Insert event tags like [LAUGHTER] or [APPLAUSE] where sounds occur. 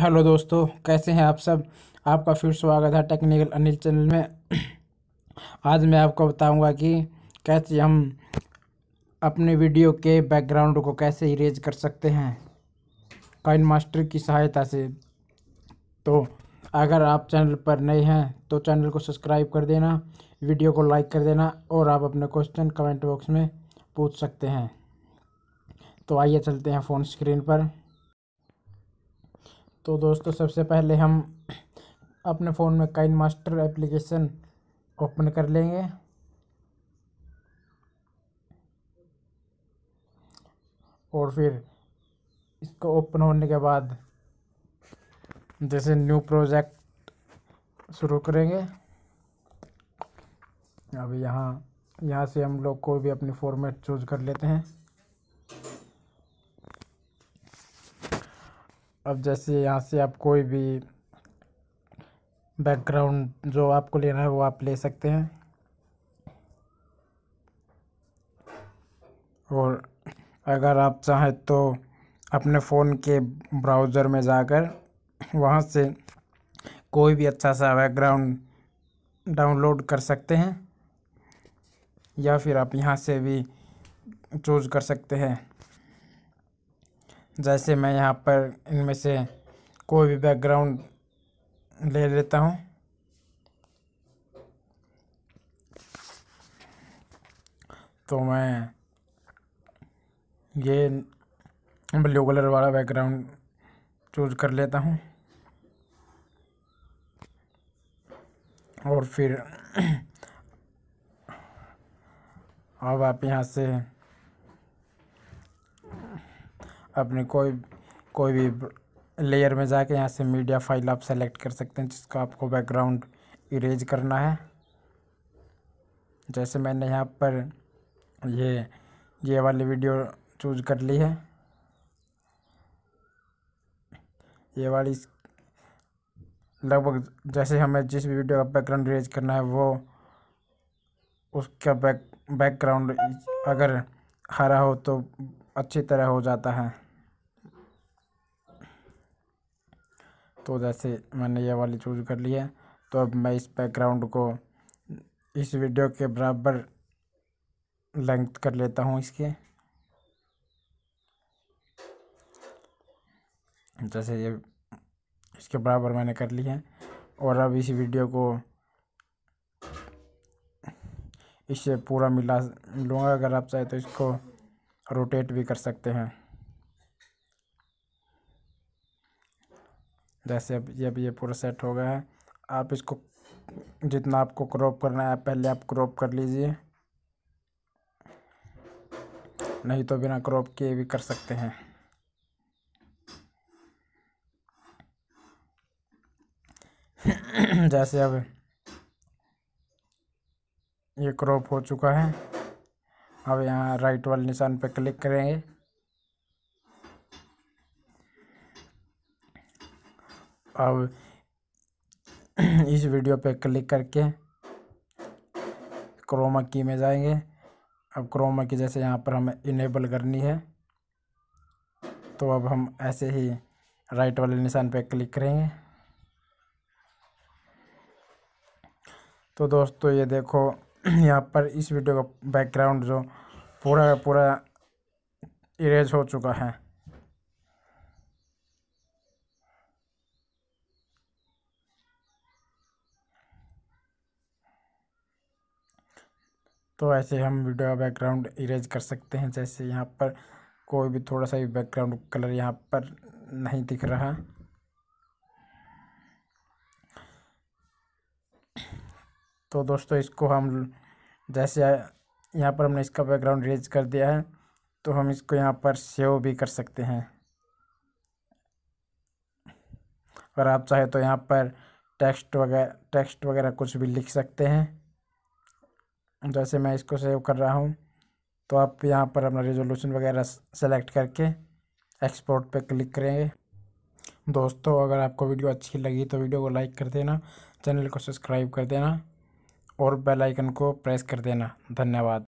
hello दोस्तों कैसे हैं आप सब आपका फिर स्वागत है टेक्निकल अनिल चैनल में आज मैं आपको बताऊंगा कि कैसे हम अपने वीडियो के बैकग्राउंड को कैसे इरेज कर सकते हैं काइन मास्टर की सहायता से तो अगर आप चैनल पर नए हैं तो चैनल को सब्सक्राइब कर देना वीडियो को लाइक कर देना और आप अपने क्वेश्चन कमेंट बॉक्स में पूछ सकते हैं तो आइए चलते हैं फ़ोन स्क्रीन पर तो दोस्तों सबसे पहले हम अपने फ़ोन में काइन मास्टर एप्लीकेशन ओपन कर लेंगे और फिर इसको ओपन होने के बाद जैसे न्यू प्रोजेक्ट शुरू करेंगे अब यहाँ यहाँ से हम लोग कोई भी अपनी फॉर्मेट चूज कर लेते हैं अब जैसे यहाँ से आप कोई भी बैकग्राउंड जो आपको लेना है वो आप ले सकते हैं और अगर आप चाहें तो अपने फ़ोन के ब्राउज़र में जाकर वहाँ से कोई भी अच्छा सा बैकग्राउंड डाउनलोड कर सकते हैं या फिर आप यहाँ से भी चूज़ कर सकते हैं जैसे मैं यहाँ पर इनमें से कोई भी बैकग्राउंड ले लेता हूँ तो मैं ये ब्लू कलर वाला बैकग्राउंड चूज कर लेता हूँ और फिर [CLEARS THROAT] अब आप यहाँ से अपने कोई कोई भी लेयर में जाके यहाँ से मीडिया फाइल आप सेलेक्ट कर सकते हैं जिसका आपको बैकग्राउंड इरेज करना है जैसे मैंने यहाँ पर ये ये वाली वीडियो चूज कर ली है ये वाली लगभग जैसे हमें जिस भी वीडियो का बैकग्राउंड इरेज करना है वो उसका बैक बैकग्राउंड अगर हरा हो तो अच्छी तरह हो जाता है तो जैसे मैंने ये वाली चूज कर ली है तो अब मैं इस बैकग्राउंड को इस वीडियो के बराबर लेंथ कर लेता हूँ इसके जैसे ये इसके बराबर मैंने कर ली है और अब इस वीडियो को इससे पूरा मिला लूँगा अगर आप चाहे तो इसको रोटेट भी कर सकते हैं जैसे अब ये अब ये पूरा सेट हो गया है आप इसको जितना आपको क्रॉप करना है पहले आप क्रॉप कर लीजिए नहीं तो बिना क्रॉप किए भी कर सकते हैं [CLEARS THROAT] जैसे अब ये क्रॉप हो चुका है अब यहाँ राइट वाले निशान पर क्लिक करेंगे अब [CLEARS THROAT] इस वीडियो पे क्लिक करके क्रोमा की में जाएंगे अब क्रोमा की जैसे यहाँ पर हमें इनेबल करनी है तो अब हम ऐसे ही राइट वाले निशान पे क्लिक करेंगे तो दोस्तों ये देखो [CLEARS THROAT] यहाँ पर इस वीडियो का बैकग्राउंड जो पूरा पूरा इरेज हो चुका है तो ऐसे हम वीडियो का बैकग्राउंड इरेज कर सकते हैं जैसे यहाँ पर कोई भी थोड़ा सा भी बैकग्राउंड कलर यहाँ पर नहीं दिख रहा तो दोस्तों इसको हम जैसे यहाँ पर हमने इसका बैकग्राउंड इरेज कर दिया है तो हम इसको यहाँ पर सेव भी कर सकते हैं अगर आप चाहे तो यहाँ पर टेक्स्ट वगैरह टेक्स्ट वगैरह कुछ भी लिख सकते हैं जैसे तो मैं इसको सेव कर रहा हूँ तो आप यहाँ पर अपना रेजोल्यूशन वगैरह सेलेक्ट करके एक्सपोर्ट पे क्लिक करेंगे दोस्तों अगर आपको वीडियो अच्छी लगी तो वीडियो को लाइक कर देना चैनल को सब्सक्राइब कर देना और बेल आइकन को प्रेस कर देना धन्यवाद